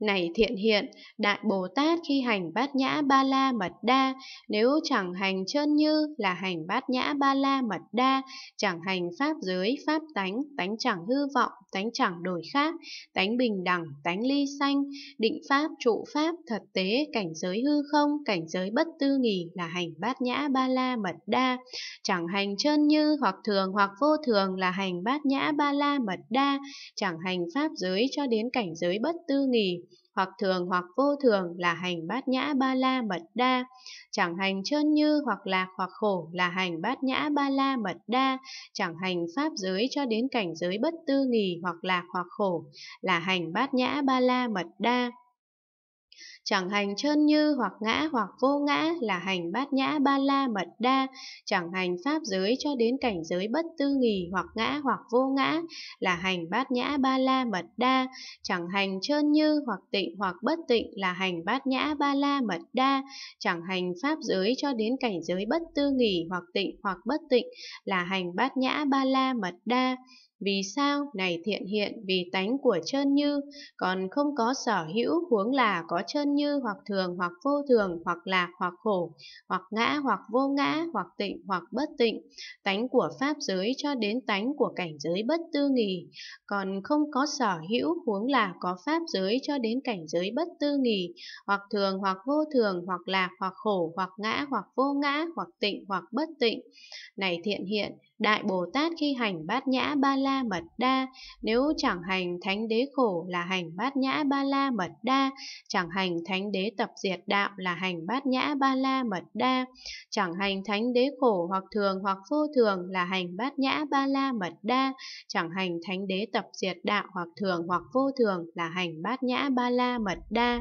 Này thiện hiện, Đại Bồ Tát khi hành bát nhã ba la mật đa, nếu chẳng hành chân như là hành bát nhã ba la mật đa, chẳng hành pháp giới, pháp tánh, tánh chẳng hư vọng, tánh chẳng đổi khác, tánh bình đẳng, tánh ly sanh, định pháp, trụ pháp, thật tế, cảnh giới hư không, cảnh giới bất tư nghỉ là hành bát nhã ba la mật đa, chẳng hành chân như hoặc thường hoặc vô thường là hành bát nhã ba la mật đa, chẳng hành pháp giới cho đến cảnh giới bất tư nghỉ hoặc thường hoặc vô thường là hành bát nhã ba la mật đa, chẳng hành trơn như hoặc lạc hoặc khổ là hành bát nhã ba la mật đa, chẳng hành pháp giới cho đến cảnh giới bất tư nghì hoặc lạc hoặc khổ là hành bát nhã ba la mật đa chẳng hành chân như hoặc ngã hoặc vô ngã là hành bát nhã ba la mật đa, chẳng hành pháp giới cho đến cảnh giới bất tư nghỉ hoặc ngã hoặc vô ngã là hành bát nhã ba la mật đa, chẳng hành chân như hoặc tịnh hoặc bất tịnh là hành bát nhã ba la mật đa, chẳng hành pháp giới cho đến cảnh giới bất tư nghỉ hoặc tịnh hoặc bất tịnh là hành bát nhã ba la mật đa. Vì sao? Này thiện hiện, vì tánh của chân như, còn không có sở hữu huống là có chân như, hoặc thường, hoặc vô thường, hoặc lạc, hoặc khổ, hoặc ngã, hoặc vô ngã, hoặc tịnh, hoặc bất tịnh, tánh của pháp giới cho đến tánh của cảnh giới bất tư nghì, còn không có sở hữu huống là có pháp giới cho đến cảnh giới bất tư nghì, hoặc thường, hoặc vô thường, hoặc lạc, hoặc khổ, hoặc ngã, hoặc vô ngã, hoặc tịnh, hoặc bất tịnh. Này thiện hiện, Đại Bồ Tát khi hành bát nhã ba la mật đa, nếu chẳng hành thánh đế khổ là hành bát nhã ba la mật đa, chẳng hành thánh đế tập diệt đạo là hành bát nhã ba la mật đa, chẳng hành thánh đế khổ hoặc thường hoặc vô thường là hành bát nhã ba la mật đa, chẳng hành thánh đế tập diệt đạo hoặc thường hoặc vô thường là hành bát nhã ba la mật đa.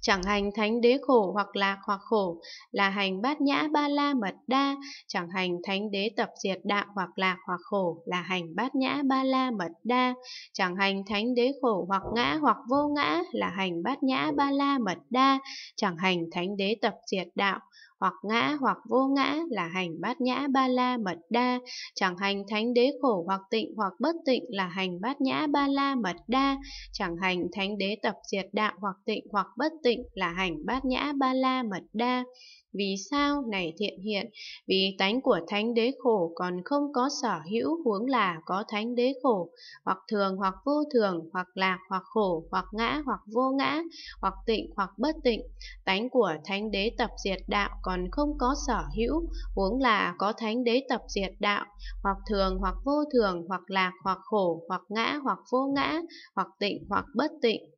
Chẳng hành thánh đế khổ hoặc lạc hoặc khổ là hành bát nhã ba la mật đa, chẳng hành thánh đế tập diệt đạo hoặc lạc hoặc khổ là hành bát nhã ba la mật đa, chẳng hành thánh đế khổ hoặc ngã hoặc vô ngã là hành bát nhã ba la mật đa, chẳng hành thánh đế tập diệt đạo hoặc ngã hoặc vô ngã là hành bát nhã ba la mật đa, chẳng hành thánh đế khổ hoặc tịnh hoặc bất tịnh là hành bát nhã ba la mật đa, chẳng hành thánh đế tập diệt đạo hoặc tịnh hoặc bất tịnh là hành bát nhã ba la mật đa. Vì sao này thiện hiện? Vì tánh của thánh đế khổ còn không có sở hữu huống là có thánh đế khổ, hoặc thường hoặc vô thường, hoặc lạc hoặc khổ, hoặc ngã hoặc vô ngã, hoặc tịnh hoặc bất tịnh. Tánh của thánh đế tập diệt đạo còn không có sở hữu, huống là có thánh đế tập diệt đạo, hoặc thường hoặc vô thường, hoặc lạc hoặc khổ, hoặc ngã hoặc vô ngã, hoặc tịnh hoặc bất tịnh.